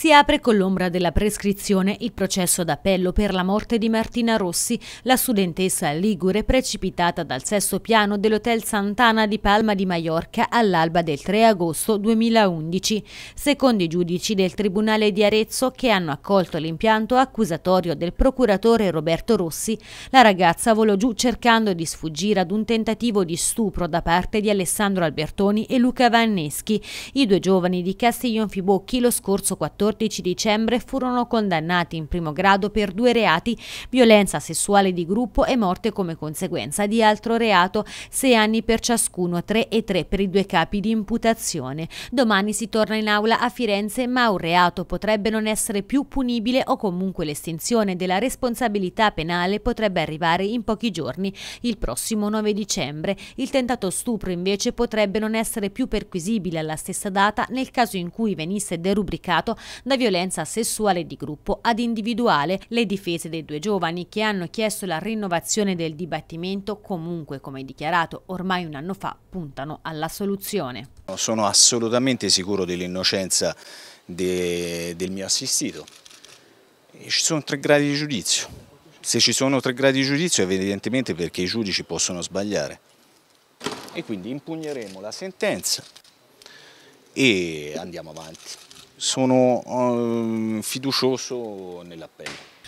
Si apre con l'ombra della prescrizione il processo d'appello per la morte di Martina Rossi, la studentessa ligure precipitata dal sesto piano dell'Hotel Sant'Ana di Palma di Maiorca all'alba del 3 agosto 2011, secondo i giudici del Tribunale di Arezzo che hanno accolto l'impianto accusatorio del procuratore Roberto Rossi, la ragazza volò giù cercando di sfuggire ad un tentativo di stupro da parte di Alessandro Albertoni e Luca Vanneschi, i due giovani di Castiglion Fibocchi lo scorso 14 14 dicembre furono condannati in primo grado per due reati, violenza sessuale di gruppo e morte come conseguenza di altro reato, sei anni per ciascuno, tre e tre per i due capi di imputazione. Domani si torna in aula a Firenze, ma un reato potrebbe non essere più punibile o comunque l'estinzione della responsabilità penale potrebbe arrivare in pochi giorni, il prossimo 9 dicembre. Il tentato stupro invece potrebbe non essere più perquisibile alla stessa data nel caso in cui venisse derubricato da violenza sessuale di gruppo ad individuale le difese dei due giovani che hanno chiesto la rinnovazione del dibattimento comunque come dichiarato ormai un anno fa puntano alla soluzione. Sono assolutamente sicuro dell'innocenza de, del mio assistito. Ci sono tre gradi di giudizio. Se ci sono tre gradi di giudizio è evidentemente perché i giudici possono sbagliare. E quindi impugneremo la sentenza e andiamo avanti sono eh, fiducioso nell'appello.